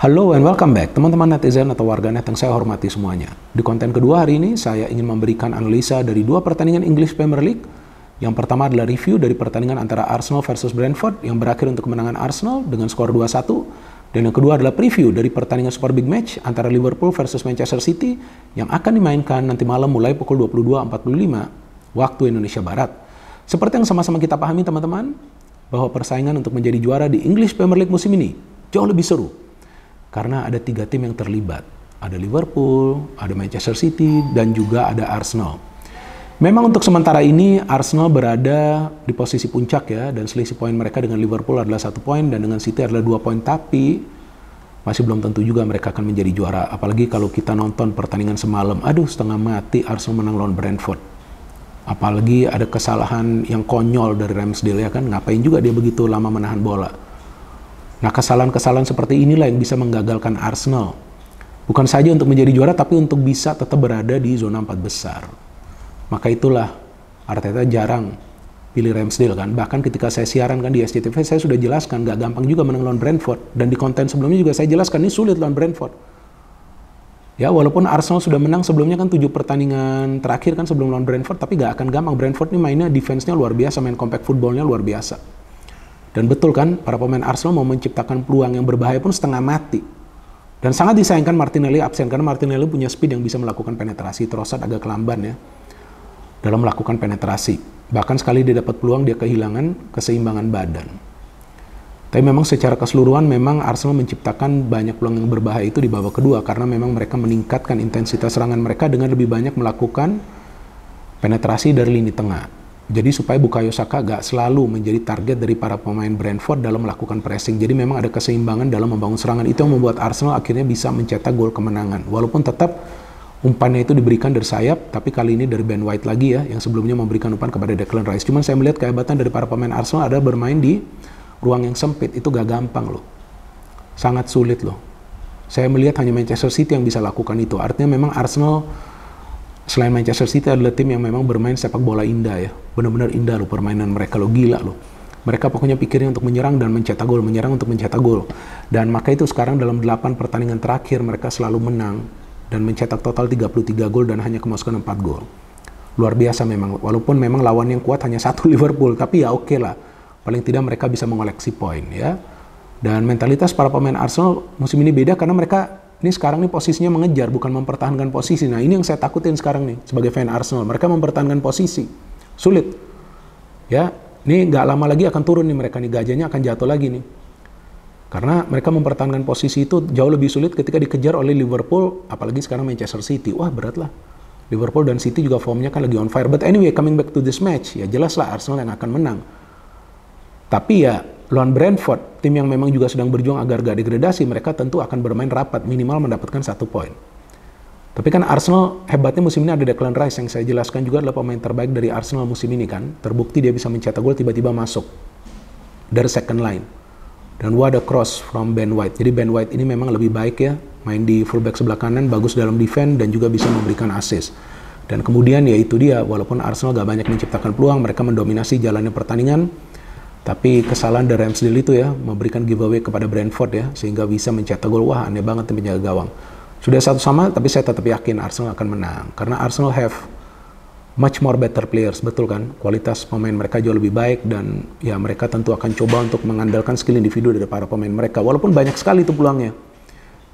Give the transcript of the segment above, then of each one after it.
Halo and welcome back teman-teman netizen atau warganet yang saya hormati semuanya. Di konten kedua hari ini saya ingin memberikan analisa dari dua pertandingan English Premier League. Yang pertama adalah review dari pertandingan antara Arsenal versus Brentford yang berakhir untuk kemenangan Arsenal dengan skor 2-1. Dan yang kedua adalah preview dari pertandingan Super Big Match antara Liverpool versus Manchester City yang akan dimainkan nanti malam mulai pukul 22.45 waktu Indonesia Barat. Seperti yang sama-sama kita pahami teman-teman, bahwa persaingan untuk menjadi juara di English Premier League musim ini jauh lebih seru karena ada tiga tim yang terlibat. Ada Liverpool, ada Manchester City, dan juga ada Arsenal. Memang untuk sementara ini Arsenal berada di posisi puncak ya, dan selisih poin mereka dengan Liverpool adalah satu poin dan dengan City adalah dua poin. Tapi masih belum tentu juga mereka akan menjadi juara. Apalagi kalau kita nonton pertandingan semalam, aduh setengah mati Arsenal menang lawan Brentford. Apalagi ada kesalahan yang konyol dari Ramsdale ya kan, ngapain juga dia begitu lama menahan bola Nah, kesalahan-kesalahan seperti inilah yang bisa menggagalkan Arsenal. Bukan saja untuk menjadi juara, tapi untuk bisa tetap berada di zona empat besar. Maka itulah Arteta jarang pilih Ramsdale kan. Bahkan ketika saya siaran kan di SCTV, saya sudah jelaskan gak gampang juga menang lawan Brentford. Dan di konten sebelumnya juga saya jelaskan, ini sulit lawan Brentford. Ya, walaupun Arsenal sudah menang sebelumnya kan tujuh pertandingan terakhir kan sebelum lawan Brentford, tapi gak akan gampang. Brentford ini mainnya defense-nya luar biasa, main compact football-nya luar biasa. Dan betul kan, para pemain Arsenal mau menciptakan peluang yang berbahaya pun setengah mati. Dan sangat disayangkan Martinelli absen, karena Martinelli punya speed yang bisa melakukan penetrasi. Trossard agak kelamban ya, dalam melakukan penetrasi. Bahkan sekali dia dapat peluang, dia kehilangan keseimbangan badan. Tapi memang secara keseluruhan memang Arsenal menciptakan banyak peluang yang berbahaya itu di babak kedua karena memang mereka meningkatkan intensitas serangan mereka dengan lebih banyak melakukan penetrasi dari lini tengah. Jadi supaya Bukayo Saka gak selalu menjadi target dari para pemain Brentford dalam melakukan pressing. Jadi memang ada keseimbangan dalam membangun serangan. Itu yang membuat Arsenal akhirnya bisa mencetak gol kemenangan. Walaupun tetap umpannya itu diberikan dari sayap, tapi kali ini dari Ben White lagi ya, yang sebelumnya memberikan umpan kepada Declan Rice. Cuman saya melihat kehebatan dari para pemain Arsenal ada bermain di ruang yang sempit. Itu gak gampang loh. Sangat sulit loh. Saya melihat hanya Manchester City yang bisa lakukan itu. Artinya memang Arsenal selain Manchester City adalah tim yang memang bermain sepak bola indah ya. Benar-benar indah loh permainan mereka lo gila loh. Mereka pokoknya pikirnya untuk menyerang dan mencetak gol, menyerang untuk mencetak gol. Dan maka itu sekarang dalam 8 pertandingan terakhir mereka selalu menang dan mencetak total 33 gol dan hanya kemasukan 4 gol. Luar biasa memang, walaupun memang lawan yang kuat hanya satu Liverpool, tapi ya oke okay lah. Paling tidak mereka bisa mengoleksi poin ya. Dan mentalitas para pemain Arsenal musim ini beda karena mereka ini sekarang nih posisinya mengejar, bukan mempertahankan posisi. Nah ini yang saya takutin sekarang nih sebagai fan Arsenal. Mereka mempertahankan posisi. Sulit. Ya, ini nggak lama lagi akan turun nih mereka nih gajahnya akan jatuh lagi nih karena mereka mempertahankan posisi itu jauh lebih sulit ketika dikejar oleh Liverpool apalagi sekarang Manchester City wah berat lah Liverpool dan City juga formnya kan lagi on fire but anyway coming back to this match ya jelas lah Arsenal yang akan menang tapi ya lawan Brentford, tim yang memang juga sedang berjuang agar gak degradasi, mereka tentu akan bermain rapat, minimal mendapatkan satu poin. Tapi kan Arsenal hebatnya musim ini ada Declan Rice yang saya jelaskan juga adalah pemain terbaik dari Arsenal musim ini kan. Terbukti dia bisa mencetak gol tiba-tiba masuk dari second line. Dan what a cross from Ben White. Jadi Ben White ini memang lebih baik ya main di fullback sebelah kanan, bagus dalam defense dan juga bisa memberikan assist. Dan kemudian ya itu dia, walaupun Arsenal gak banyak menciptakan peluang, mereka mendominasi jalannya pertandingan, tapi kesalahan dari Ramsdale itu ya, memberikan giveaway kepada Brentford ya, sehingga bisa mencetak gol. Wah, aneh banget penjaga gawang. Sudah satu sama, tapi saya tetap yakin Arsenal akan menang. Karena Arsenal have much more better players, betul kan? Kualitas pemain mereka jauh lebih baik dan ya mereka tentu akan coba untuk mengandalkan skill individu dari para pemain mereka. Walaupun banyak sekali itu peluangnya.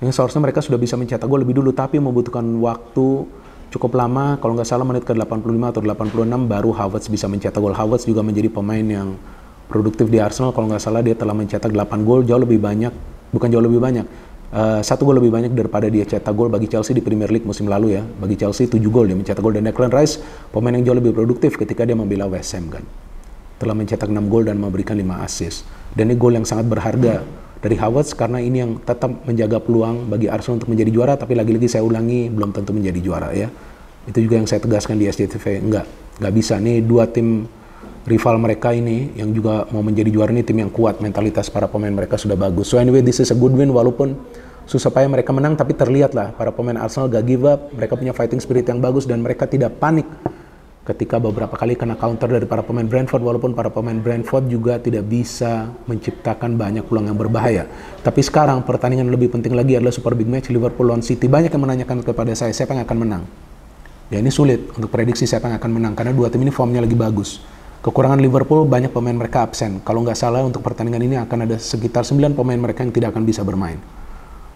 Yang seharusnya mereka sudah bisa mencetak gol lebih dulu, tapi membutuhkan waktu cukup lama. Kalau nggak salah menit ke 85 atau 86 baru Havertz bisa mencetak gol. Havertz juga menjadi pemain yang produktif di Arsenal kalau nggak salah dia telah mencetak 8 gol jauh lebih banyak bukan jauh lebih banyak uh, satu gol lebih banyak daripada dia cetak gol bagi Chelsea di Premier League musim lalu ya bagi Chelsea 7 gol dia mencetak gol dan Declan Rice pemain yang jauh lebih produktif ketika dia membela West Ham kan telah mencetak 6 gol dan memberikan 5 assist dan ini gol yang sangat berharga dari Havertz karena ini yang tetap menjaga peluang bagi Arsenal untuk menjadi juara tapi lagi-lagi saya ulangi belum tentu menjadi juara ya itu juga yang saya tegaskan di SCTV enggak nggak bisa nih dua tim rival mereka ini yang juga mau menjadi juara ini tim yang kuat mentalitas para pemain mereka sudah bagus so anyway this is a good win walaupun susah payah mereka menang tapi terlihat lah para pemain Arsenal gak give up mereka punya fighting spirit yang bagus dan mereka tidak panik ketika beberapa kali kena counter dari para pemain Brentford walaupun para pemain Brentford juga tidak bisa menciptakan banyak peluang yang berbahaya tapi sekarang pertandingan lebih penting lagi adalah Super Big Match Liverpool lawan City banyak yang menanyakan kepada saya siapa yang akan menang ya ini sulit untuk prediksi siapa yang akan menang karena dua tim ini formnya lagi bagus Kekurangan Liverpool banyak pemain mereka absen. Kalau nggak salah untuk pertandingan ini akan ada sekitar 9 pemain mereka yang tidak akan bisa bermain.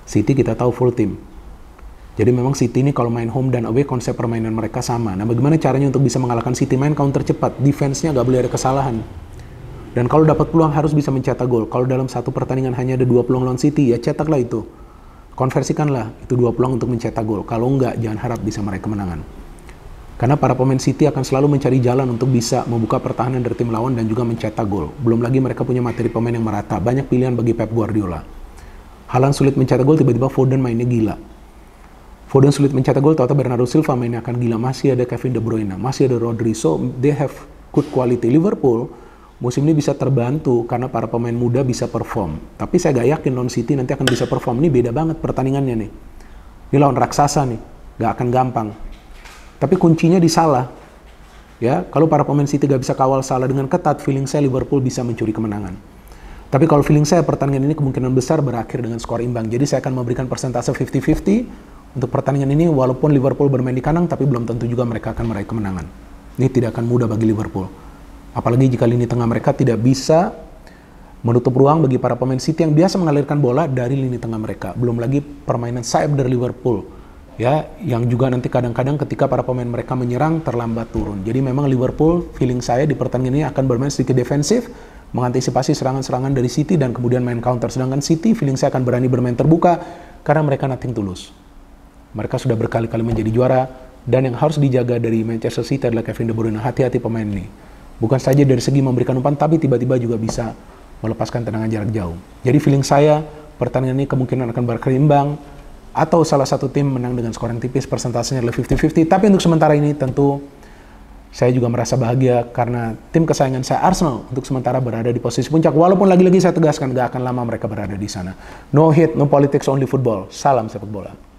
City kita tahu full team. Jadi memang City ini kalau main home dan away konsep permainan mereka sama. Nah bagaimana caranya untuk bisa mengalahkan City main counter cepat? Defense-nya nggak boleh ada kesalahan. Dan kalau dapat peluang harus bisa mencetak gol. Kalau dalam satu pertandingan hanya ada dua peluang lawan City, ya cetaklah itu. Konversikanlah itu dua peluang untuk mencetak gol. Kalau nggak, jangan harap bisa meraih kemenangan. Karena para pemain City akan selalu mencari jalan untuk bisa membuka pertahanan dari tim lawan dan juga mencetak gol. Belum lagi mereka punya materi pemain yang merata. Banyak pilihan bagi Pep Guardiola. Halan sulit mencetak gol, tiba-tiba Foden mainnya gila. Foden sulit mencetak gol, tahu-tahu Bernardo Silva mainnya akan gila. Masih ada Kevin De Bruyne, masih ada Rodri. So, they have good quality. Liverpool musim ini bisa terbantu karena para pemain muda bisa perform. Tapi saya gak yakin non City nanti akan bisa perform. Ini beda banget pertandingannya nih. Ini lawan raksasa nih, gak akan gampang. Tapi kuncinya di Salah. Ya, kalau para pemain City gak bisa kawal Salah dengan ketat, feeling saya Liverpool bisa mencuri kemenangan. Tapi kalau feeling saya pertandingan ini kemungkinan besar berakhir dengan skor imbang. Jadi saya akan memberikan persentase 50-50 untuk pertandingan ini walaupun Liverpool bermain di kanan, tapi belum tentu juga mereka akan meraih kemenangan. Ini tidak akan mudah bagi Liverpool. Apalagi jika lini tengah mereka tidak bisa menutup ruang bagi para pemain City yang biasa mengalirkan bola dari lini tengah mereka. Belum lagi permainan sayap dari Liverpool ya yang juga nanti kadang-kadang ketika para pemain mereka menyerang terlambat turun. Jadi memang Liverpool feeling saya di pertandingan ini akan bermain sedikit defensif, mengantisipasi serangan-serangan dari City dan kemudian main counter. Sedangkan City feeling saya akan berani bermain terbuka karena mereka nothing tulus. Mereka sudah berkali-kali menjadi juara dan yang harus dijaga dari Manchester City adalah Kevin De Bruyne. Hati-hati pemain ini. Bukan saja dari segi memberikan umpan tapi tiba-tiba juga bisa melepaskan tendangan jarak jauh. Jadi feeling saya pertandingan ini kemungkinan akan berimbang atau salah satu tim menang dengan skor yang tipis, persentasenya adalah 50-50. Tapi untuk sementara ini tentu saya juga merasa bahagia karena tim kesayangan saya Arsenal untuk sementara berada di posisi puncak. Walaupun lagi-lagi saya tegaskan gak akan lama mereka berada di sana. No hit, no politics, only football. Salam sepak bola.